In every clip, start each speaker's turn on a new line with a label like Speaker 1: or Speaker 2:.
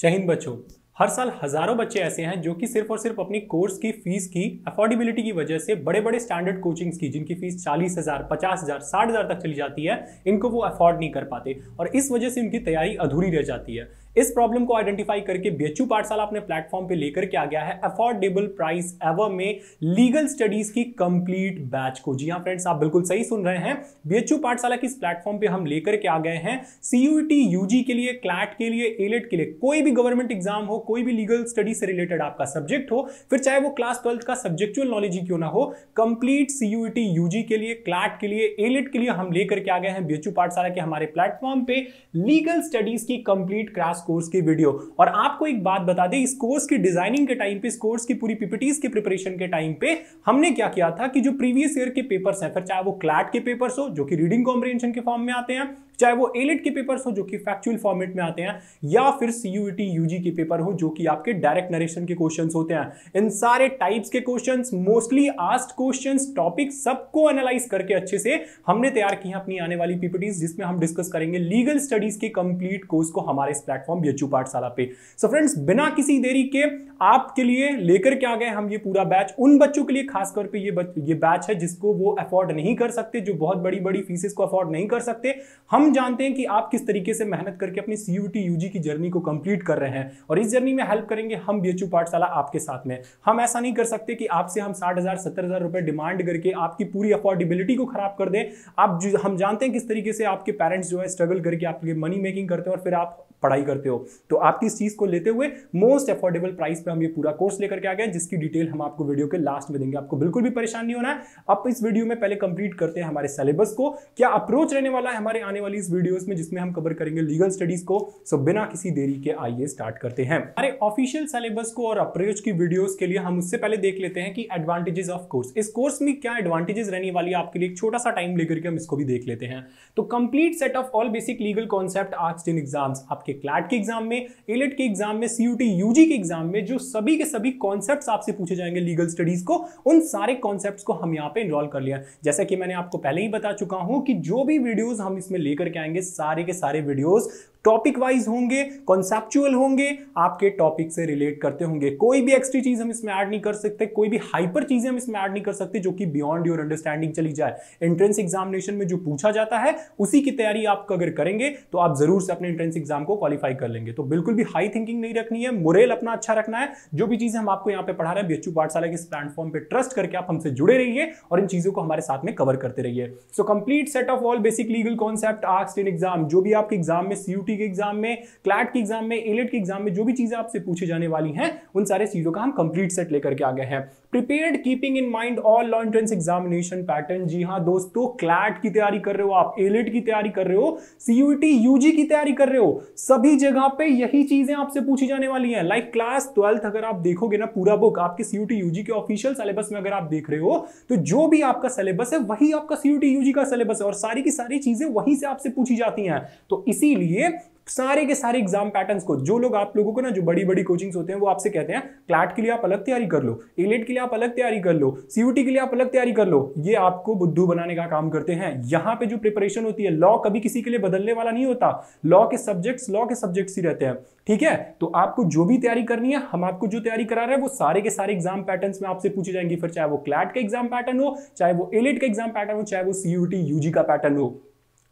Speaker 1: जय हिंद बच्चों हर साल हजारों बच्चे ऐसे हैं जो कि सिर्फ और सिर्फ अपनी कोर्स की फीस की अफोर्डेबिलिटी की वजह से बड़े बड़े स्टैंडर्ड कोचिंग्स की जिनकी फीस चालीस हजार पचास हजार साठ हजार तक चली जाती है इनको वो अफोर्ड नहीं कर पाते और इस वजह से उनकी तैयारी अधूरी रह जाती है इस प्रॉब्लम को आइडेंटिफाई करके बीएचयू पाठशाला अपने प्लेटफॉर्म पे लेकर के आ गया है अफोर्डेबल प्राइस एवर में लीगल स्टडीज की कंप्लीट बैच को जी हाँ फ्रेंड्स आप बिल्कुल सही सुन रहे हैं बीएचयू पाठशाला की इस प्लेटफॉर्म पे हम लेकर के आ गए हैं सीयूटी यूजी के लिए क्लैट के लिए एलेट e के लिए कोई भी गवर्नमेंट एग्जाम हो कोई भी लीगल स्टडी से रिलेटेड आपका सब्जेक्ट हो फिर चाहे वो क्लास ट्वेल्थ का सब्जेक्चुअल नॉलेज ही क्यों ना हो कंप्लीट सीयूटी यूजी के लिए क्लैट के लिए एलेट e के लिए हम लेकर के आ गए हैं बीएचयू पाठशाला के हमारे प्लेटफॉर्म पे लीगल स्टडीज की कंप्लीट क्लास क्लास कोर्स की वीडियो और आपको एक बात बता दें इस कोर्स की डिजाइनिंग के टाइम पे इस कोर्स की पूरी पीपीटीज के प्रिपरेशन के टाइम पे हमने क्या किया था कि जो प्रीवियस ईयर के पेपर्स हैं फिर चाहे वो क्लैट के पेपर्स हो जो कि रीडिंग कॉम्प्रिहेंशन के फॉर्म में आते हैं चाहे वो एलिट के पेपर्स हो जो कि फैक्चुअल फॉर्मेट में आते हैं या फिर सीयूटी यूजी e के पेपर हो जो कि आपके डायरेक्ट नरेशन के क्वेश्चंस होते हैं इन सारे टाइप्स के questions mostly asked questions topic सबको एनालाइज करके अच्छे से हमने तैयार की है अपनी आने वाली पीपीटीज जिसमें हम डिस्कस करेंगे लीगल स्टडीज के कंप्लीट कोर्स को हमारे इस प्लेटफॉर्म बीएचयू पाठशाला पे सो so फ्रेंड्स बिना किसी देरी के आपके लिए लेकर के आ गए हम ये पूरा बैच उन बच्चों के लिए खासकर पे ये ये बैच है जिसको वो अफोर्ड नहीं कर सकते जो बहुत बड़ी बड़ी फीसेस को अफोर्ड नहीं कर सकते हम हम जानते हैं कि आप किस तरीके से मेहनत करके अपनी सी जी की जर्नी को कंप्लीट कर रहे हैं और इस जर्नी में हेल्प करेंगे हम बी एच पाठशाला आपके साथ में हम ऐसा नहीं कर सकते कि आपसे हम साठ हज़ार सत्तर हज़ार रुपए डिमांड करके आपकी पूरी अफोर्डेबिलिटी को खराब कर दें आप हम जानते हैं किस तरीके से आपके पेरेंट्स जो है स्ट्रगल करके आपके मनी मेकिंग करते हैं और फिर आप पढ़ाई करते हो तो आपकी इस चीज़ को लेते हुए मोस्ट अफोर्डेबल प्राइस पे हम ये पूरा कोर्स लेकर के आ गए हैं जिसकी डिटेल हम आपको वीडियो के लास्ट में देंगे आपको बिल्कुल भी परेशान नहीं होना है आप इस वीडियो में पहले कंप्लीट करते हैं हमारे सिलेबस को क्या अप्रोच रहने वाला है हमारे आने वाली इस वीडियोस में जिसमें हम कवर करेंगे लीगल स्टडीज को सो बिना किसी देरी के आइए स्टार्ट करते हैं हमारे ऑफिशियल सिलेबस को और अप्रोच की वीडियोस के लिए हम उससे पहले देख लेते हैं कि एडवांटेजेस ऑफ कोर्स इस कोर्स में क्या एडवांटेजेस रहने वाली है आपके लिए एक छोटा सा टाइम लेकर के हम इसको भी देख लेते हैं तो complete set of all basic legal concept asked in exams आपके आपके क्लैट के एग्जाम में एलेट e के एग्जाम में सीयूटी यूजी के एग्जाम में जो सभी के सभी कॉन्सेप्ट आपसे पूछे जाएंगे लीगल स्टडीज को उन सारे कॉन्सेप्ट को हम यहाँ पे इनरोल कर लिया जैसा कि मैंने आपको पहले ही बता चुका हूं कि जो भी वीडियोज हम इसमें लेकर के आएंगे सारे के सारे वीडियोज टॉपिक वाइज होंगे कॉन्सेप्चुअल होंगे आपके टॉपिक से रिलेट करते होंगे कोई भी एक्स्ट्री चीज हम इसमें ऐड नहीं कर सकते कोई भी हाइपर चीजें हम इसमें ऐड नहीं कर सकते जो कि बियॉन्ड योर अंडरस्टैंडिंग चली जाए एंट्रेंस एग्जामिनेशन में जो पूछा जाता है उसी की तैयारी आप अगर करेंगे तो आप जरूर से अपने एंट्रेंस एग्जाम को क्वालिफाई कर लेंगे तो बिल्कुल भी हाई थिंकिंग नहीं रखनी है मोरेल अपना अच्छा रखना है जो भी चीजें हम आपको यहाँ पे पढ़ा रहे हैं बीएचयू पाठशाला के इस प्लेटफॉर्म पर ट्रस्ट करके आप हमसे जुड़े रहिए और इन चीजों को हमारे साथ में कवर करते रहिए so complete set of all basic legal concept asked in exam जो भी आपके एग्जाम में सीयू यूटी के एग्जाम में क्लैट के एग्जाम में एलेट e के एग्जाम में जो भी चीजें आपसे पूछे जाने वाली हैं उन सारे चीजों का हम कंप्लीट सेट लेकर के आ गए हैं prepared keeping in mind all law entrance examination pattern जी हाँ दोस्तों क्लैट की तैयारी कर रहे हो आप एलेट e की तैयारी कर रहे हो सीयूटी यूजी की तैयारी कर रहे हो सभी जगह पे यही चीजें आपसे पूछी जाने वाली हैं लाइक क्लास ट्वेल्थ अगर आप देखोगे ना पूरा बुक आपके सीयूटी यूजी के ऑफिशियल सिलेबस में अगर आप देख रहे हो तो जो भी आपका सिलेबस है वही आपका सीयूटी यूजी का सिलेबस है और सारी की सारी चीजें वहीं से आपसे पूछी जाती हैं तो इसीलिए सारे के सारे एग्जाम पैटर्न्स को जो लोग आप लोगों को ना जो बड़ी बड़ी कोचिंग्स होते हैं वो आपसे कहते हैं क्लैट के लिए आप अलग तैयारी कर लो एलेट e के लिए आप अलग तैयारी कर लो सीयूटी के लिए आप अलग तैयारी कर लो ये आपको बुद्धू बनाने का काम करते हैं यहाँ पे जो प्रिपरेशन होती है लॉ कभी किसी के लिए बदलने वाला नहीं होता लॉ के सब्जेक्ट्स लॉ के सब्जेक्ट्स ही रहते हैं ठीक है तो आपको जो भी तैयारी करनी है हम आपको जो तैयारी करा रहे हैं वो सारे के सारे एग्जाम पैटर्न में आपसे पूछे जाएंगे फिर चाहे वो क्लैट का एग्जाम पैटर्न हो चाहे वो एलेट e का एग्जाम पैटर्न हो चाहे वो सीयूटी यूजी का पैटर्न हो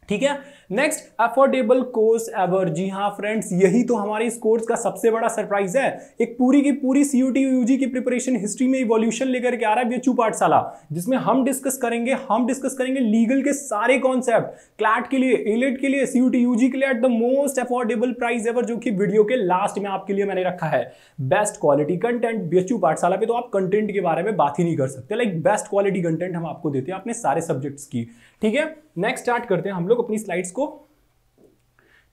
Speaker 1: ठीक है नेक्स्ट अफोर्डेबल कोर्स एवर जी हाँ फ्रेंड्स यही तो हमारे इस कोर्स का सबसे बड़ा सरप्राइज है एक पूरी की पूरी सीयूटी यूजी की प्रिपरेशन हिस्ट्री में इवोल्यूशन लेकर के आ रहा है बीएचयू पाठशाला जिसमें हम डिस्कस करेंगे हम डिस्कस करेंगे लीगल के सारे कॉन्सेप्ट क्लैट के लिए एलेट e के लिए सीयूटी टी के लिए at the most affordable price ever जो कि वीडियो के लास्ट में आपके लिए मैंने रखा है बेस्ट क्वालिटी कंटेंट बीएचयू पाठशाला पे तो आप कंटेंट के बारे में बात ही नहीं कर सकते लाइक बेस्ट क्वालिटी कंटेंट हम आपको देते हैं अपने सारे सब्जेक्ट्स की ठीक है नेक्स्ट स्टार्ट करते हैं हम लोग लोग अपनी स्लाइड्स को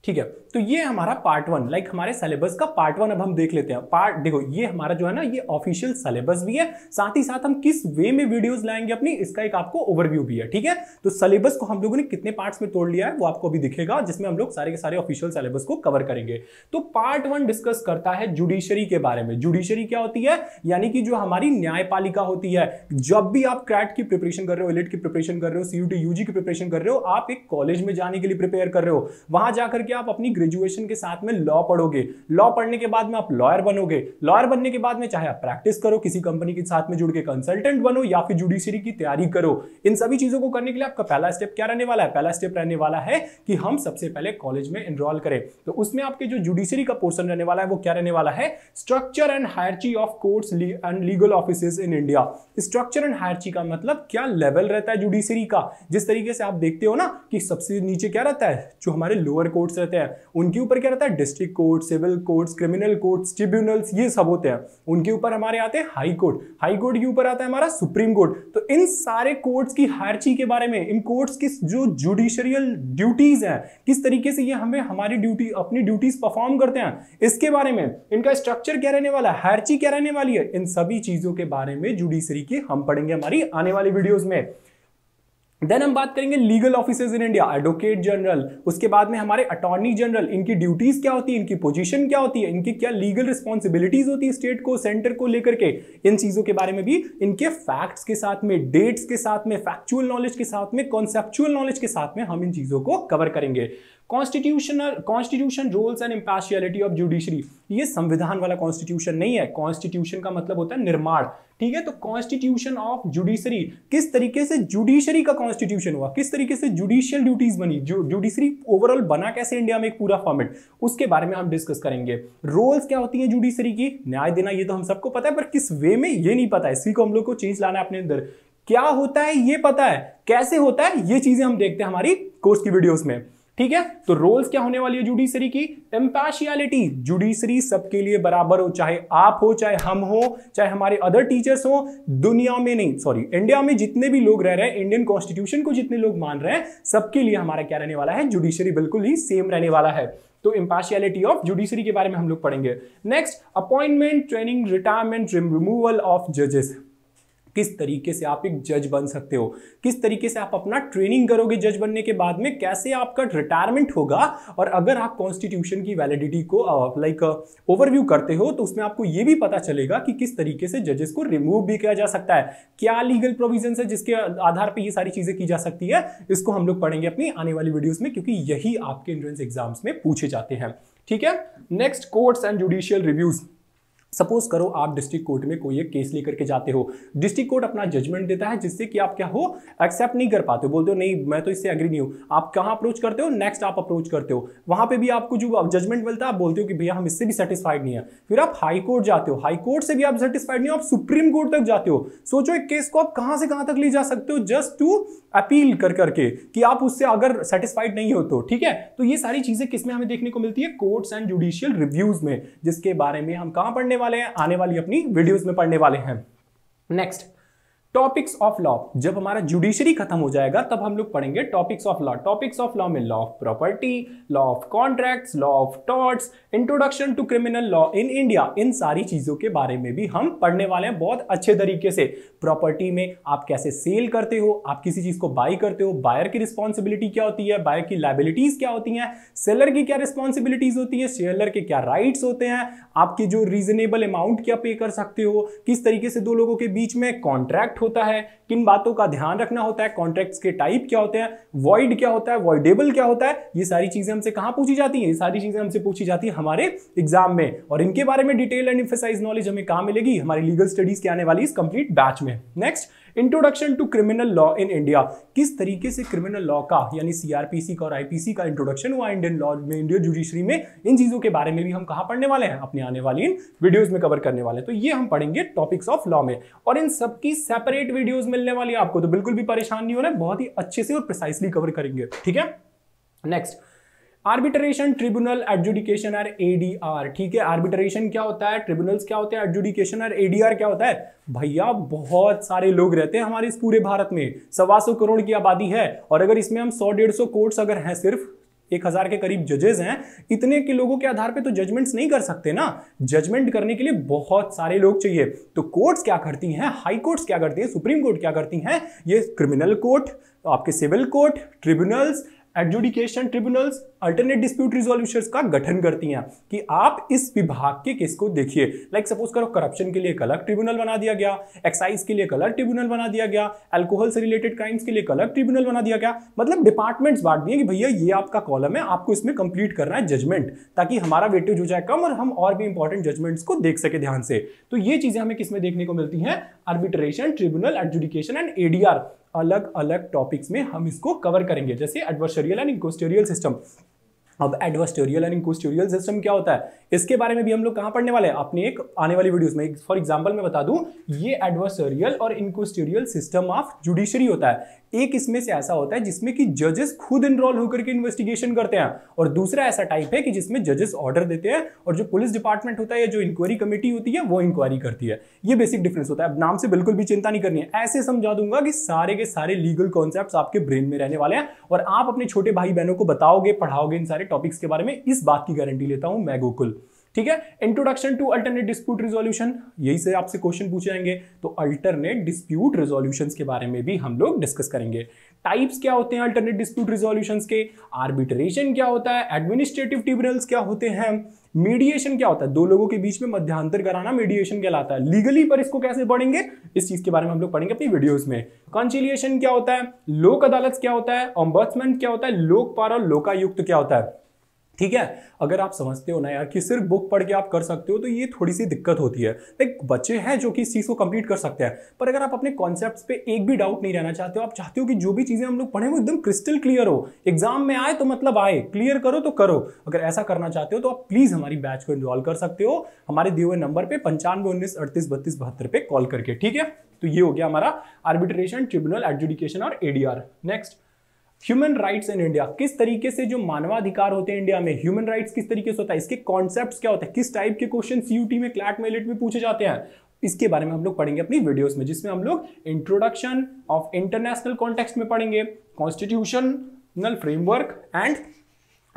Speaker 1: ठीक है तो ये हमारा पार्ट वन लाइक हमारे सिलेबस का पार्ट वन अब हम देख लेते हैं पार्ट देखो ये हमारा जो है ना ये ऑफिशियल सिलेबस भी है साथ ही साथ हम किस वे में वीडियोस लाएंगे अपनी इसका एक आपको ओवरव्यू भी है ठीक है तो सिलेबस को हम लोगों ने कितने पार्ट्स में तोड़ लिया है वो आपको अभी दिखेगा जिसमें हम लोग सारे के सारे ऑफिशियल सिलेबस को कवर करेंगे तो पार्ट वन डिस्कस करता है जुडिशरी के बारे में जुडिशरी क्या होती है यानी कि जो हमारी न्यायपालिका होती है जब भी आप क्रैट की प्रिपरेशन कर रहे हो एलिट की प्रिपरेशन कर रहे हो सीयूटी यूजी की प्रिपरेशन कर रहे हो आप एक कॉलेज में जाने के लिए प्रिपेयर कर रहे हो वहां जाकर के आप अपनी ग्रेजुएशन के साथ में लॉ पढ़ोगे लॉ पढ़ने के बाद में आप लॉयर बनोगे लॉयर बनने के बाद में चाहे आप प्रैक्टिस करो किसी कंपनी के साथ में जुड़ के कंसल्टेंट बनो या फिर जुडिशरी की तैयारी करो इन सभी चीजों को करने के लिए आपका पहला स्टेप क्या रहने वाला है पहला स्टेप रहने वाला है कि हम सबसे पहले कॉलेज में एनरोल करें तो उसमें आपके जो जुडिशरी का पोर्सन रहने वाला है वो क्या रहने वाला है structure and hierarchy of courts and legal office in India structure and hierarchy का मतलब क्या लेवल रहता है जुडिशरी का जिस तरीके से आप देखते हो ना कि सबसे नीचे क्या रहता है जो हमारे लोअर कोर्ट्स रहते हैं उनके ऊपर क्या रहता है district court civil court criminal court tribunals ये सब होते हैं उनके ऊपर हमारे आते हैं हाई कोर्ट हाई कोर्ट के ऊपर आता है हमारा सुप्रीम कोर्ट तो इन सारे कोर्ट्स की हायरची के बारे में इन कोर्ट्स की जो जुडिशरियल ड्यूटीज हैं किस तरीके से ये हमें हमारी ड्यूटी अपनी ड्यूटीज परफॉर्म करते हैं इसके बारे में इनका स्ट्रक्चर क्या रहने वाला है हायरची क्या रहने वाली है इन सभी चीजों के बारे में जुडिशरी की हम पढ़ेंगे हमारी आने वाली वीडियोज में देन हम बात करेंगे legal officers in India advocate general उसके बाद में हमारे अटॉर्नी जनरल इनकी ड्यूटीज क्या होती है इनकी पोजीशन क्या होती है इनकी क्या लीगल रिस्पॉन्सिबिलिटीज होती है स्टेट को सेंटर को लेकर के इन चीजों के बारे में भी इनके फैक्ट्स के साथ में डेट्स के साथ में फैक्चुअल नॉलेज के साथ में कॉन्सेप्चुअल नॉलेज के साथ में हम इन चीजों को कवर करेंगे constitutional constitution rules and impartiality of judiciary ये संविधान वाला कॉन्स्टिट्यूशन नहीं है कॉन्स्टिट्यूशन का मतलब होता है निर्माण ठीक है तो कॉन्स्टिट्यूशन ऑफ जुडिशरी किस तरीके से जुडिशरी का कॉन्स्टिट्यूशन हुआ किस तरीके से जुडिशियल ड्यूटीज बनी जुडिशरी ओवरऑल बना कैसे इंडिया में एक पूरा फॉर्मेट उसके बारे में हम डिस्कस करेंगे रोल्स क्या होती है जुडिशरी की न्याय देना ये तो हम सबको पता है पर किस वे में ये नहीं पता है इसी को हम लोग को चेंज लाना है अपने अंदर क्या होता है ये पता है कैसे होता है ये चीजें हम देखते हैं हमारी कोर्स की वीडियोस में ठीक है तो रोल्स क्या होने वाली है जुडिशरी की इम्पैशियलिटी जुडिशरी सबके लिए बराबर हो चाहे आप हो चाहे हम हो चाहे हमारे अदर टीचर्स हो दुनिया में नहीं सॉरी इंडिया में जितने भी लोग रह रहे हैं इंडियन कॉन्स्टिट्यूशन को जितने लोग मान रहे हैं सबके लिए हमारा क्या रहने वाला है जुडिशरी बिल्कुल ही सेम रहने वाला है तो इम्पार्शियलिटी ऑफ जुडिशरी के बारे में हम लोग पढ़ेंगे next appointment training retirement removal of जजेस किस तरीके से आप एक जज बन सकते हो किस तरीके से आप अपना ट्रेनिंग करोगे जज बनने के बाद में कैसे आपका रिटायरमेंट होगा और अगर आप कॉन्स्टिट्यूशन की वैलिडिटी को लाइक ओवरव्यू करते हो तो उसमें आपको यह भी पता चलेगा कि किस तरीके से जजेस को रिमूव भी किया जा सकता है क्या लीगल प्रोविजन है जिसके आधार पर ये सारी चीजें की जा सकती है इसको हम लोग पढ़ेंगे अपनी आने वाली वीडियो में क्योंकि यही आपके एंट्रेंस एग्जाम्स में पूछे जाते हैं ठीक है next courts and judicial reviews suppose करो आप डिस्ट्रिक्ट कोर्ट में कोई एक केस लेकर के जाते हो डिस्ट्रिक्ट कोर्ट अपना जजमेंट देता है जिससे कि आप क्या हो एक्सेप्ट नहीं कर पाते हो बोलते हो नहीं मैं तो इससे एग्री नहीं हूं आप कहाँ अप्रोच करते हो नेक्स्ट आप अप्रोच करते हो वहां पे भी आपको जो जजमेंट मिलता है आप बोलते हो कि भैया हम इससे भी सेटिस्फाइड नहीं है फिर आप हाई कोर्ट जाते हो हाई कोर्ट से भी आप सेटिस्फाइड नहीं हो आप सुप्रीम कोर्ट तक जाते हो सोचो एक केस को आप कहाँ से कहां तक ले जा सकते हो जस्ट टू अपील कर करके कि आप उससे अगर सेटिस्फाइड नहीं हो तो ठीक है तो ये सारी चीजें किसमें हमें देखने को मिलती है कोर्ट्स एंड जुडिशियल रिव्यूज में जिसके बारे में हम कहां पढ़ने वाले हैं आने वाली अपनी वीडियोज में पढ़ने वाले हैं नेक्स्ट टॉपिक्स ऑफ लॉ जब हमारा जुडिशरी खत्म हो जाएगा तब हम लोग पढ़ेंगे topics of law topics of law में law of property law of contracts law of torts introduction to criminal law in India इन सारी चीजों के बारे में भी हम पढ़ने वाले हैं बहुत अच्छे तरीके से प्रॉपर्टी में आप कैसे सेल करते हो आप किसी चीज को बाई करते हो बायर की रिस्पॉन्सिबिलिटी क्या होती है बायर की लाइबिलिटीज क्या होती हैं सेलर की क्या रिस्पॉन्सिबिलिटीज होती है सेलर के क्या राइट्स होते हैं आपके जो रीजनेबल अमाउंट क्या पे कर सकते हो किस तरीके से दो लोगों के बीच में कॉन्ट्रैक्ट होता है किन बातों का ध्यान रखना होता है कॉन्ट्रैक्ट्स के टाइप क्या होते हैं वॉइड क्या होता है वॉइडेबल क्या होता है ये सारी चीजें हमसे कहाँ पूछी जाती हैं ये सारी चीजें हमसे पूछी जाती है हमारे एग्जाम में और इनके बारे में डिटेल एंड इफेसाइज नॉलेज हमें कहाँ मिलेगी हमारी लीगल स्टडीज के आने वाली इस कंप्लीट बैच में next introduction to criminal law in India किस तरीके से क्रिमिनल लॉ का यानी सीआरपीसी का और आईपीसी का इंट्रोडक्शन हुआ इंडियन लॉ में इंडियन जुडिशरी में इन चीजों के बारे में भी हम कहा पढ़ने वाले हैं अपने आने वाली इन वीडियोज में कवर करने वाले हैं तो ये हम पढ़ेंगे टॉपिक्स ऑफ लॉ में और इन सबकी सेपरेट वीडियोज मिलने वाली है आपको तो बिल्कुल भी परेशान नहीं होना बहुत ही अच्छे से और प्रिसाइसली कवर करेंगे ठीक है next arbitration tribunal adjudication or ADR ठीक है आर्बिट्रेशन क्या होता है ट्रिब्यूनल्स क्या होते हैं एडजुडिकेशन आर एडीआर क्या होता है भैया बहुत सारे लोग रहते हैं हमारे इस पूरे भारत में सवा सौ करोड़ की आबादी है और अगर इसमें हम सौ डेढ़ सौ कोर्ट्स अगर हैं सिर्फ एक हजार के करीब जजेस हैं इतने के लोगों के आधार पे तो जजमेंट्स नहीं कर सकते ना जजमेंट करने के लिए बहुत सारे लोग चाहिए तो कोर्ट्स क्या करती हैं हाई कोर्ट्स क्या करती हैं सुप्रीम कोर्ट क्या करती हैं ये क्रिमिनल कोर्ट आपके civil court tribunals adjudication tribunals alternate dispute resolution का गठन करती हैं कि आप इस विभाग के केस को देखिए लाइक सपोज करो करप्शन के लिए एक अलग ट्रिब्यूनल बना दिया गया एक्साइज के लिए एक अलग ट्रिब्यूनल बना दिया गया एल्कोहल से रिलेटेड क्राइम्स के लिए एक अलग ट्रिब्यूनल बना दिया गया मतलब डिपार्टमेंट्स बांट दिए कि भैया ये आपका कॉलम है आपको इसमें कंप्लीट करना है जजमेंट ताकि हमारा वेटेज हो जाए कम और हम और भी इंपॉर्टेंट जजमेंट्स को देख सके ध्यान से तो ये चीजें हमें किसमें देखने को मिलती हैं arbitration tribunal adjudication and ADR अलग अलग टॉपिक्स में हम इसको कवर करेंगे जैसे एडवर्सरियल एंड इंकोस्टेरियल सिस्टम अब एडवास्टोरियल एंड इंकोस्टोरियल सिस्टम क्या होता है इसके बारे में भी हम लोग कहाँ पढ़ने वाले हैं अपने एक आने वाली वीडियोस में फॉर एग्जांपल मैं बता दूं ये एडवास्टोरियल और इंकोस्टोरियल सिस्टम ऑफ जुडिशरी होता है एक इसमें से ऐसा होता है जिसमें कि जजेस खुद इनरोल होकर के इन्वेस्टिगेशन करते हैं और दूसरा ऐसा टाइप है कि जिसमें जजेस ऑर्डर देते हैं और जो पुलिस डिपार्टमेंट होता है या जो इंक्वायरी कमेटी होती है वो इंक्वायरी करती है ये बेसिक डिफरेंस होता है अब नाम से बिल्कुल भी चिंता नहीं करनी है ऐसे समझा दूंगा कि सारे के सारे लीगल कॉन्सेप्ट आपके ब्रेन में रहने वाले हैं और आप अपने छोटे भाई बहनों को बताओगे पढ़ाओगे इन सारे सारे टॉपिक्स के बारे में इस बात की गारंटी लेता हूं मैं गोकुल ठीक है introduction to alternate dispute resolution यही से आपसे क्वेश्चन पूछे जाएंगे तो अल्टरनेट डिस्प्यूट रिजोल्यूशन के बारे में भी हम लोग डिस्कस करेंगे टाइप्स क्या होते हैं अल्टरनेट डिस्प्यूट रिजोल्यूशन के आर्बिट्रेशन क्या होता है एडमिनिस्ट्रेटिव ट्रिब्यूनल्स क्या होते हैं मीडिएशन क्या होता है दो लोगों के बीच में मध्यांतर कराना मीडिएशन कहलाता है लीगली पर इसको कैसे पढ़ेंगे इस चीज के बारे में हम लोग पढ़ेंगे अपनी वीडियोस में कंसिलियेशन क्या होता है लोक अदालत क्या होता है ऑम्बर्समेंट क्या होता है लोकपाल और लोकायुक्त क्या होता है ठीक है अगर आप समझते हो ना यार कि सिर्फ बुक पढ़ के आप कर सकते हो तो ये थोड़ी सी दिक्कत होती है लाइक बच्चे हैं जो कि इस चीज़ को कंप्लीट कर सकते हैं पर अगर आप अपने कॉन्सेप्ट पे एक भी डाउट नहीं रहना चाहते हो आप चाहते हो कि जो भी चीज़ें हम लोग पढ़े वो एकदम क्रिस्टल क्लियर हो एग्जाम में आए तो मतलब आए क्लियर करो तो करो अगर ऐसा करना चाहते हो तो आप प्लीज़ हमारी बैच को इन्वॉल्व कर सकते हो हमारे दिए हुए नंबर पर पंचानवे उन्नीस अड़तीस बत्तीस बहत्तर पर कॉल करके ठीक है तो ये हो गया हमारा आर्बिट्रेशन ट्रिब्यूनल एडजुडिकेशन और ADR next human rights in India किस तरीके से जो मानवाधिकार होते हैं इंडिया में ह्यूमन राइट्स किस तरीके से होता है इसके कॉन्सेप्ट क्या होते हैं किस टाइप के क्वेश्चन सीयूटी में क्लैट मेलेट में पूछे जाते हैं इसके बारे में हम लोग पढ़ेंगे अपनी वीडियोस में जिसमें हम लोग इंट्रोडक्शन ऑफ इंटरनेशनल कॉन्टेक्स्ट में पढ़ेंगे constitutional framework and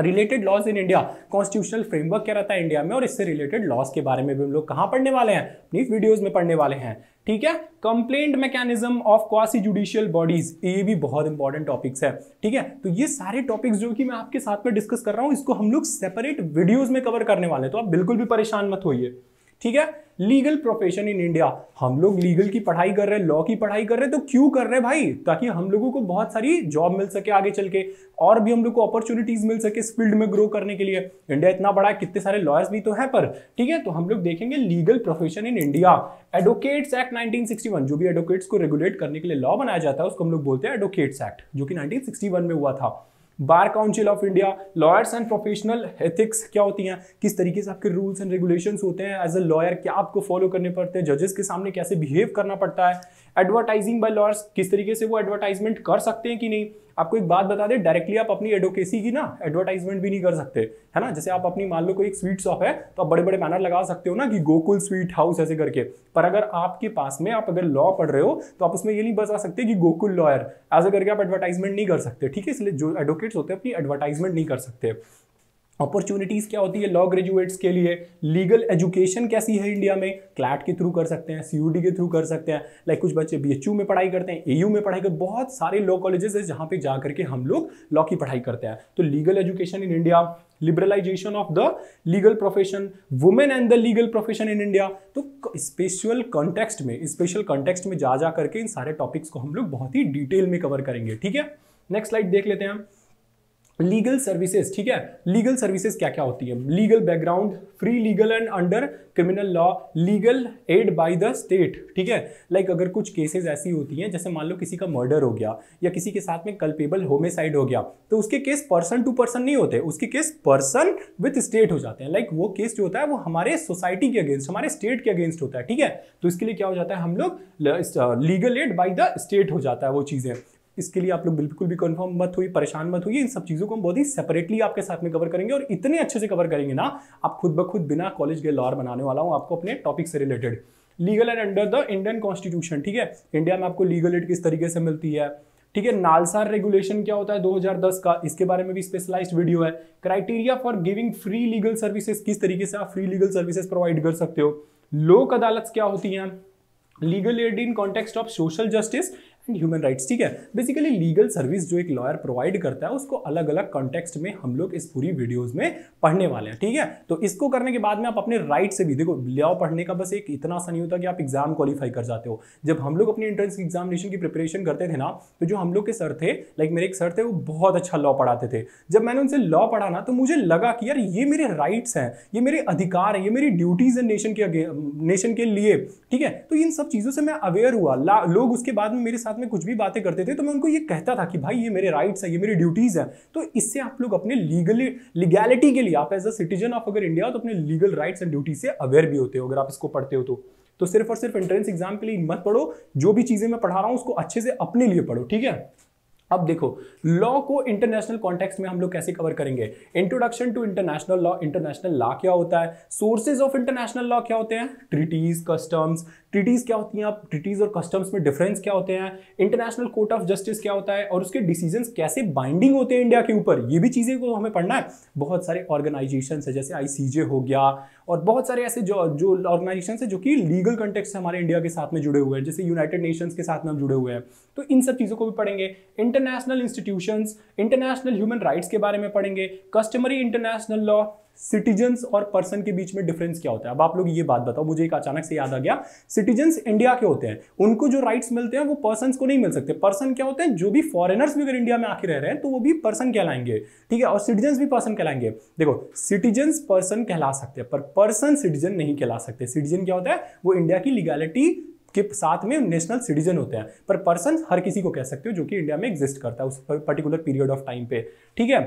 Speaker 1: related laws in India constitutional framework क्या रहता है इंडिया में और इससे रिलेटेड लॉज के बारे में भी हम लोग कहाँ पढ़ने वाले हैं अपनी वीडियोज में पढ़ने वाले हैं ठीक है complaint mechanism of quasi judicial bodies ये भी बहुत इंपॉर्टेंट टॉपिक्स है ठीक है तो ये सारे टॉपिक्स जो कि मैं आपके साथ में डिस्कस कर रहा हूँ इसको हम लोग सेपरेट वीडियोज में कवर करने वाले हैं तो आप बिल्कुल भी परेशान मत होइए ठीक है लीगल प्रोफेशन इन इंडिया हम लोग लीगल की पढ़ाई कर रहे हैं लॉ की पढ़ाई कर रहे हैं तो क्यों कर रहे हैं भाई ताकि हम लोगों को बहुत सारी जॉब मिल सके आगे चल के और भी हम लोग को अपॉर्चुनिटीज मिल सके इस फील्ड में ग्रो करने के लिए इंडिया इतना बड़ा है कितने सारे लॉयर्स भी तो है पर ठीक है तो हम लोग देखेंगे legal profession in India advocates act nineteen जो भी एडवोकेट्स को रेगुलेट करने के लिए लॉ बनाया जाता है उसको हम लोग बोलते हैं एडवोकेट्स एक्ट जो कि नाइनटीन में हुआ था bar council of India lawyers and professional ethics क्या होती हैं किस तरीके से आपके रूल्स एंड रेगुलेशन होते हैं एज अ लॉयर क्या आपको फॉलो करने पड़ते हैं जजेस के सामने कैसे बिहेव करना पड़ता है एडवर्टाइजिंग बाय लॉयर्स किस तरीके से वो एडवर्टाइजमेंट कर सकते हैं कि नहीं आपको एक बात बता दें डायरेक्टली आप अपनी एडवोकेसी की ना एडवर्टाइजमेंट भी नहीं कर सकते है ना जैसे आप अपनी मान लो कोई एक स्वीट शॉप है तो आप बड़े बड़े बैनर लगा सकते हो ना कि गोकुल स्वीट हाउस ऐसे करके पर अगर आपके पास में आप अगर लॉ पढ़ रहे हो तो आप उसमें ये नहीं बता सकते कि गोकुल लॉयर ऐसे करके आप एडवर्टाइजमेंट नहीं कर सकते ठीक है इसलिए जो एडवोकेट्स होते हैं अपनी एडवर्टाइजमेंट नहीं कर सकते अपॉर्चुनिटीज़ क्या होती है लॉ ग्रेजुएट्स के लिए लीगल एजुकेशन कैसी है इंडिया में क्लैट के थ्रू कर सकते हैं सी के थ्रू कर सकते हैं लाइक कुछ बच्चे बी में पढ़ाई करते हैं ए में पढ़ाई करते बहुत सारे लॉ कॉलेजेस है जहाँ पे जा करके हम लोग लॉ की पढ़ाई करते हैं तो legal education in India liberalisation of the legal profession women and the legal profession in India तो स्पेशल कॉन्टेक्स्ट में स्पेशल कॉन्टेक्स्ट में जा जा करके इन सारे टॉपिक्स को हम लोग बहुत ही डिटेल में कवर करेंगे ठीक है नेक्स्ट स्लाइड देख लेते हैं हम लीगल सर्विसेज ठीक है लीगल सर्विसेज क्या क्या होती है legal background free legal and under criminal law legal aid by the state ठीक है लाइक अगर कुछ केसेस ऐसी होती हैं जैसे मान लो किसी का मर्डर हो गया या किसी के साथ में कल्पेबल होमेसाइड हो गया तो उसके केस पर्सन टू पर्सन नहीं होते उसके केस पर्सन विथ स्टेट हो जाते हैं लाइक like, वो केस जो होता है वो हमारे सोसाइटी के अगेंस्ट हमारे स्टेट के अगेंस्ट होता है ठीक है तो इसके लिए क्या हो जाता है हम लोग legal aid by the state हो जाता है वो चीज़ें इसके लिए आप लोग बिल्कुल भी कन्फर्म मत हुई परेशान मत हुई इन सब चीज़ों को हम बहुत ही सेपरेटली आपके साथ में कवर करेंगे और इतने अच्छे से कवर करेंगे ना आप खुद ब खुद बिना कॉलेज गए लॉर बनाने वाला हूँ आपको अपने टॉपिक से related legal and under the Indian constitution ठीक है इंडिया में आपको लीगल एड किस तरीके से मिलती है ठीक है नालसार रेगुलेशन क्या होता है 2010 का इसके बारे में भी स्पेशलाइज्ड वीडियो है criteria for giving free legal services किस तरीके से आप फ्री लीगल सर्विसेज प्रोवाइड कर सकते हो लोक अदालत क्या होती हैं legal aid in context of social justice and human rights ठीक है बेसिकली लीगल सर्विस जो एक लॉयर प्रोवाइड करता है उसको अलग अलग कॉन्टेक्स्ट में हम लोग इस पूरी वीडियोस में पढ़ने वाले हैं ठीक है तो इसको करने के बाद में आप अपने राइट से भी देखो लॉ पढ़ने का बस एक इतना नहीं होता कि आप एग्जाम क्वालिफाई कर जाते हो जब हम लोग अपने एंट्रेंस एग्जामिनेशन की प्रिपरेशन करते थे ना तो जो हम लोग के सर थे लाइक मेरे एक सर थे वो बहुत अच्छा लॉ पढ़ाते थे जब मैंने उनसे लॉ पढ़ा ना तो मुझे लगा कि यार ये मेरे राइट्स हैं ये मेरे अधिकार हैं ये मेरी ड्यूटीज हैं नेशन के नेशन के लिए ठीक है तो इन सब चीज़ों से मैं अवेयर हुआ लोग उसके बाद में मेरे साथ साथ में कुछ भी बातें करते थे तो मैं उनको ये कहता था कि भाई ये मेरे राइट्स है ये मेरी ड्यूटीज़ है तो इससे आप लोग अपने लीगली लीगैलिटी के लिए आप एज अ सिटीजन ऑफ अगर इंडिया तो अपने लीगल राइट्स एंड ड्यूटी से अवेयर भी होते हो अगर आप इसको पढ़ते हो तो तो सिर्फ और सिर्फ एंट्रेंस एग्जाम के लिए मत पढ़ो जो भी चीज़ें मैं पढ़ा रहा हूं उसको अच्छे से अपने लिए पढ़ो ठीक है अब देखो लॉ को इंटरनेशनल कॉन्टेक्स्ट में हम लोग कैसे कवर करेंगे introduction to international law international law क्या होता है सोर्सेज ऑफ इंटरनेशनल लॉ क्या होते हैं ट्रिटीज कस्टम्स ट्रिटीज क्या होती हैं ट्रिटीज और कस्टम्स में डिफरेंस क्या होते हैं इंटरनेशनल कोर्ट ऑफ जस्टिस क्या होता है और उसके डिसीजन कैसे बाइंडिंग होते हैं इंडिया के ऊपर ये भी चीज़ें को हमें पढ़ना है बहुत सारे ऑर्गेनाइजेशन है जैसे आईसीजे हो गया और बहुत सारे ऐसे जो जो ऑर्गेनाइजेशन है जो कि लीगल कंटेक्ट हमारे इंडिया के साथ में जुड़े हुए हैं जैसे यूनाइटेड नेशंस के साथ में हम जुड़े हुए हैं तो इन सब चीज़ों को भी पढ़ेंगे international institution international human rights के बारे में पढ़ेंगे कस्टमरी इंटरनेशनल लॉ सिटीजन्स और पर्सन के बीच में डिफरेंस क्या होता है अब आप लोग ये बात बताओ मुझे एक अचानक से याद आ गया सिटीजन्स इंडिया के होते हैं उनको जो राइट्स मिलते हैं वो पर्सन को नहीं मिल सकते पर्सन क्या होते हैं जो भी फॉरेनर्स भी अगर इंडिया में आके रह रहे हैं तो वो भी पर्सन कहलाएंगे ठीक है और सिटीजन्स भी पर्सन कहलाएंगे देखो सिटीजन्स पर्सन कहला सकते हैं पर पर्सन सिटीजन नहीं कहला सकते सिटीजन क्या होता है वो इंडिया की लीगैलिटी के साथ में नेशनल सिटीजन होते हैं पर पर्सन हर किसी को कह सकते हो जो कि इंडिया में एग्जिस्ट करता है उस पर्टिकुलर पीरियड ऑफ टाइम पे ठीक है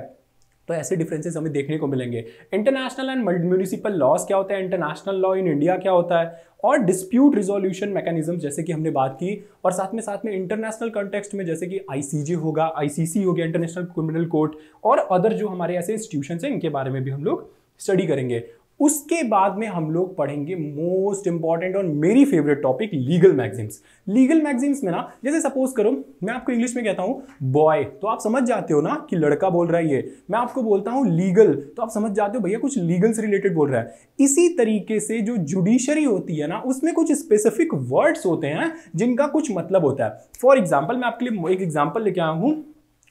Speaker 1: तो ऐसे डिफरेंसेस हमें देखने को मिलेंगे इंटरनेशनल एंड म्यूनिसिपल लॉज क्या होता है इंटरनेशनल लॉ इन इंडिया क्या होता है और डिस्प्यूट रिजोल्यूशन मैकेनिज्म जैसे कि हमने बात की और साथ में साथ में इंटरनेशनल कॉन्टेक्स्ट में जैसे कि आईसीजे होगा आईसीसी हो गया इंटरनेशनल क्रिमिनल कोर्ट और अदर जो हमारे ऐसे इंस्टीट्यूशन हैं इनके बारे में भी हम लोग स्टडी करेंगे उसके बाद में हम लोग पढ़ेंगे मोस्ट इंपॉर्टेंट और मेरी favourite topic legal maxims legal maxims में ना जैसे सपोज करो मैं आपको इंग्लिश में कहता हूँ बॉय तो आप समझ जाते हो ना कि लड़का बोल रहा है ये मैं आपको बोलता हूँ लीगल तो आप समझ जाते हो भैया कुछ लीगल से रिलेटेड बोल रहा है इसी तरीके से जो जुडिशरी होती है ना उसमें कुछ स्पेसिफिक वर्ड्स होते हैं जिनका कुछ मतलब होता है फॉर एग्जाम्पल मैं आपके लिए एक एग्जाम्पल लेके आया हूँ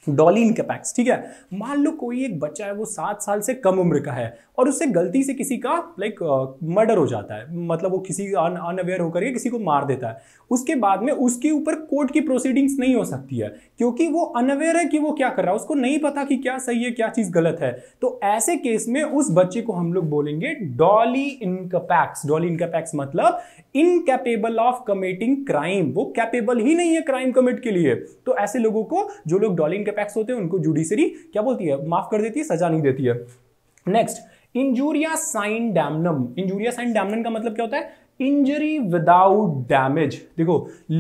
Speaker 1: डॉलिन के पैक्स ठीक है मान लो कोई एक बच्चा है वो सात साल से कम उम्र का है और उससे गलती से किसी का लाइक मर्डर हो जाता है मतलब वो किसी अनअवेयर होकर के किसी को मार देता है उसके बाद में उसके ऊपर कोर्ट की प्रोसीडिंग्स नहीं हो सकती है क्योंकि वो अनअवेयर है कि वो क्या कर रहा है उसको नहीं पता कि क्या सही है क्या चीज़ गलत है तो ऐसे केस में उस बच्चे को हम लोग बोलेंगे डॉली इनकपैक्स डॉली इनकपैक्स मतलब इनकैपेबल ऑफ कमिटिंग क्राइम वो कैपेबल ही नहीं है क्राइम कमिट के लिए तो ऐसे लोगों को जो लोग डॉली के पैक्स होते हैं उनको जुडिशरी क्या बोलती है माफ कर देती है सजा नहीं देती है next injuria sine damnum injuria sine damnum का मतलब क्या होता है इंजरी विदाउट डैमेज देखो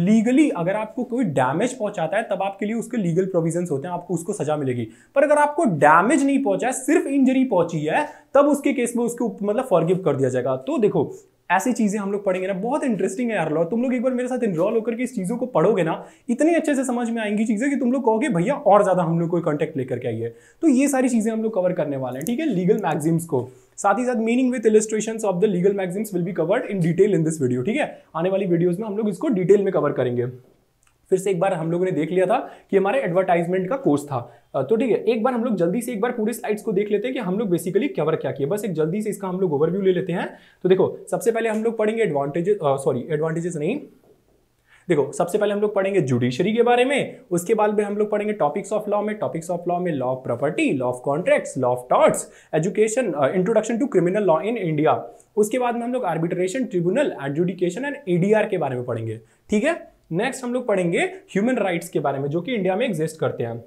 Speaker 1: लीगली अगर आपको कोई डैमेज पहुंचाता है तब आपके लिए उसके लीगल प्रोविजन होते हैं आपको उसको सजा मिलेगी पर अगर आपको डैमेज नहीं पहुंचा है सिर्फ इंजरी पहुंची है तब उसके केस में उसके मतलब फॉरगिव कर दिया जाएगा तो देखो ऐसी चीज़ें हम लोग पढ़ेंगे ना बहुत इंटरेस्टिंग है यार लॉ तुम लोग एक बार मेरे साथ इनरॉल होकर के इस चीज़ों को पढ़ोगे ना इतनी अच्छे से समझ में आएंगी चीज़ें कि तुम लोग कहोगे भैया और ज़्यादा हम लोग कोई कॉन्टेक्ट लेकर के आइए तो ये सारी चीज़ें हम लोग कवर करने वाले हैं ठीक है लीगल मैगजीम्स को साथ ही साथ meaning with illustration of the legal maxims will be covered in detail in this video ठीक है आने वाली वीडियोज में हम लोग इसको डिटेल में कवर करेंगे फिर से एक बार हम लोगों ने देख लिया था कि हमारे एडवर्टाइजमेंट का कोर्स था तो ठीक है एक बार हम लोग जल्दी से एक बार पूरी स्लाइड्स को देख लेते हैं कि हम लोग बेसिकली कवर क्या किए बस एक जल्दी से इसका हम लोग ओवरव्यू ले लेते हैं तो देखो सबसे पहले हम लोग पढ़ेंगे एडवांटेजेस सॉरी एडवांटेजेस नहीं देखो सबसे पहले हम लोग पढ़ेंगे जुडिशरी के बारे में उसके बाद में हम लोग पढ़ेंगे टॉपिक्स ऑफ लॉ में टॉपिक्स ऑफ लॉ में law of property law of contracts law of torts education introduction to criminal law in India उसके बाद में हम लोग arbitration tribunal adjudication and ADR के बारे में पढ़ेंगे ठीक है नेक्स्ट हम लोग पढ़ेंगे ह्यूमन राइट्स के बारे में जो कि इंडिया में एग्जिस्ट करते हैं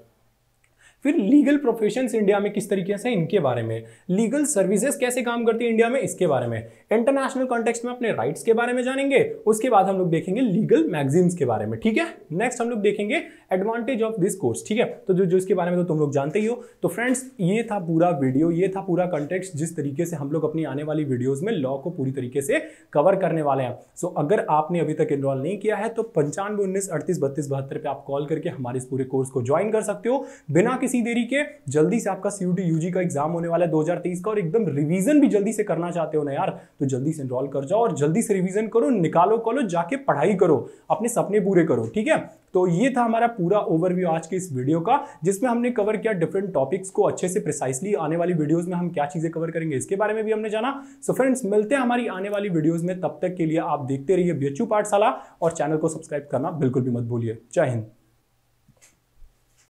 Speaker 1: फिर लीगल प्रोफेशन इंडिया में किस तरीके से इनके बारे में लीगल सर्विसेज कैसे काम करती है इंडिया में इसके बारे में इंटरनेशनल कॉन्टेक्स्ट में अपने राइट्स के बारे में जानेंगे उसके बाद हम लोग देखेंगे लीगल मैगजीन्स के बारे में ठीक है नेक्स्ट हम लोग देखेंगे एडवांटेज ऑफ दिस कोर्स ठीक है तो जो जो इसके बारे में तो तुम लोग जानते ही हो तो फ्रेंड्स ये था पूरा वीडियो ये था पूरा कंटेक्स्ट जिस तरीके से हम लोग अपनी आने वाली वीडियोस में लॉ को पूरी तरीके से कवर करने वाले हैं सो so, अगर आपने अभी तक इनरोल नहीं किया है तो पंचानवे उन्नीस अड़तीस बत्तीस बहत्तर पे आप कॉल करके हमारे इस पूरे कोर्स को ज्वाइन कर सकते हो बिना किसी किसी देरी के जल्दी से आपका सी यूजी का एग्जाम होने वाला है दो का और एकदम रिविजन भी जल्दी से करना चाहते हो ना यार तो जल्दी से इनरोल कर जाओ और जल्दी से रिविजन करो निकालो कॉलो जाके पढ़ाई करो अपने सपने पूरे करो ठीक है तो ये था हमारा पूरा ओवरव्यू आज के इस वीडियो का जिसमें हमने कवर किया डिफरेंट टॉपिक्स को अच्छे से प्रिसाइसली आने वाली वीडियोस में हम क्या चीजें कवर करेंगे इसके बारे में भी हमने जाना सो so फ्रेंड्स मिलते हैं हमारी आने वाली वीडियोस में तब तक के लिए आप देखते रहिए बी पाठशाला और चैनल को सब्सक्राइब करना बिल्कुल भी मत भूलिए जय हिंद